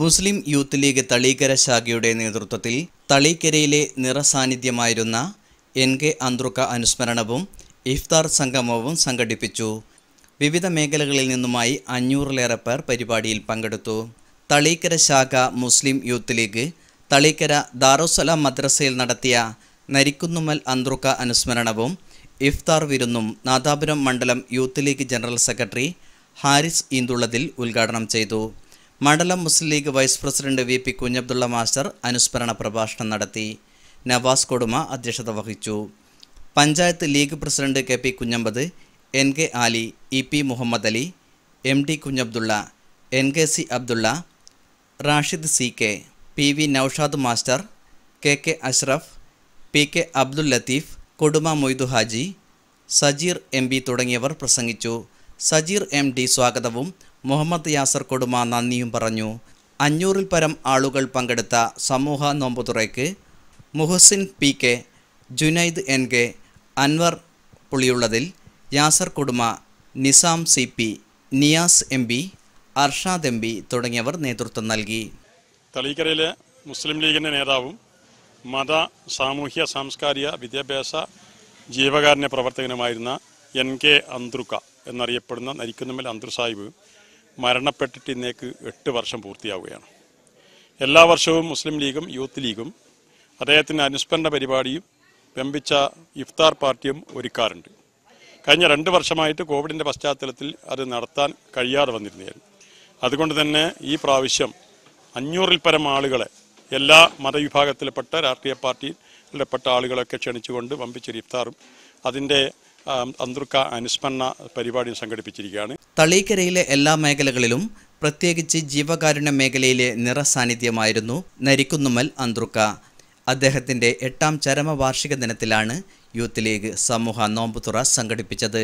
മുസ്ലിം Youth league തളീകര ശാഖയുടെ നേതൃത്വത്തിൽ തളീക്കരയിലെ നിറസാന്നിധ്യമായിരുന്ന N K അന്ത്രുക്ക അനുസ്മരണവും ഇഫ്താർ സംഗമവും സംഘടിപ്പിച്ചു വിവിധ മേഖലകളിൽ നിന്നുമായി അഞ്ഞൂറിലേറെ പേർ പരിപാടിയിൽ പങ്കെടുത്തു തളീക്കര ശാഖ Muslim Youth League Thalikkara Darussalam മദ്രസയിൽ നടത്തിയ നരിക്കുന്നുമൽ അന്ത്രുക്ക അനുസ്മരണവും ഇഫ്താർ വിരുന്നും നാദാപുരം മണ്ഡലം Youth League general secretary Haris Eenthullathil ഉദ്ഘാടനം ചെയ്തു മണ്ഡലം Muslim League vice president V P Kunhabdulla master അനുസ്മരണ പ്രഭാഷണം നടത്തി നവാസ് കൊടുമ അധ്യക്ഷത വഹിച്ചു panchayat League president K P Kunhambath N K Aali E P Muhammad Ali M D Kunhabdulla N K C Abdulla Rashid C K P V Noushad master K K Ashraf P K Abdul Latheef Koduma Moidu Haji Sajeer M തുടങ്ങിയവർ പ്രസംഗിച്ചു സജീർ എം ഡി സ്വാഗതവും മുഹമ്മദ് യാസർ കൊടുമ നന്ദിയും പറഞ്ഞു അഞ്ഞൂറിൽ പരം ആളുകൾ പങ്കെടുത്ത സമൂഹ നോമ്പുതുറയ്ക്ക് Muhsin P K Junaid N K Anwar Puliyullathil Yasar Kuduma Nizam C P Niyas M P Arshad M P തുടങ്ങിയവർ നേതൃത്വം നൽകി തളീക്കരയിലെ മുസ്ലിം ലീഗിൻ്റെ നേതാവും മത സാമൂഹ്യ സാംസ്കാരിക വിദ്യാഭ്യാസ ജീവകാരുണ്യ പ്രവർത്തകനുമായിരുന്ന എൻ കെ അന്ത്രുക്ക എന്നറിയപ്പെടുന്ന നരിക്കുന്നമ്മൽ അന്ത്രു മരണപ്പെട്ടിട്ട് ഇന്നേക്ക് എട്ട് വർഷം പൂർത്തിയാവുകയാണ് എല്ലാ വർഷവും മുസ്ലിം ലീഗും യൂത്ത് ലീഗും അദ്ദേഹത്തിൻ്റെ അനുസ്മരണ പരിപാടിയും വെമ്പിച്ച ഇഫ്താർ പാർട്ടിയും ഒരുക്കാറുണ്ട് കഴിഞ്ഞ രണ്ട് വർഷമായിട്ട് കോവിഡിൻ്റെ പശ്ചാത്തലത്തിൽ അത് നടത്താൻ കഴിയാതെ വന്നിരുന്നതായിരുന്നു അതുകൊണ്ട് തന്നെ ഈ പ്രാവശ്യം അഞ്ഞൂറിൽ പരം ആളുകളെ എല്ലാ മതവിഭാഗത്തിൽപ്പെട്ട രാഷ്ട്രീയ പാർട്ടിയിൽപ്പെട്ട ആളുകളൊക്കെ ക്ഷണിച്ചുകൊണ്ട് വമ്പിച്ചൊരു ഇഫ്താറും അതിൻ്റെ അന്തർക്ക അനുസ്മരണ പരിപാടിയും സംഘടിപ്പിച്ചിരിക്കുകയാണ് തളീക്കരയിലെ എല്ലാ മേഖലകളിലും പ്രത്യേകിച്ച് ജീവകാരുണ്യ മേഖലയിലെ നിറസാന്നിധ്യമായിരുന്നു നരിക്കുന്നുമൽ അന്ത്രുക്ക അദ്ദേഹത്തിൻ്റെ എട്ടാം ചരമവാർഷിക ദിനത്തിലാണ് യൂത്ത് ലീഗ് സമൂഹ നോമ്പുതുറ സംഘടിപ്പിച്ചത്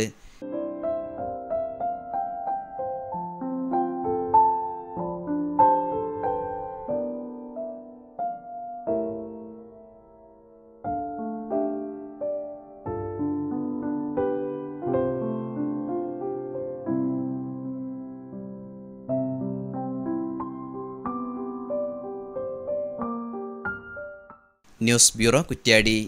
ന്യൂസ് ബ്യൂറോ കുറ്റ്യാടി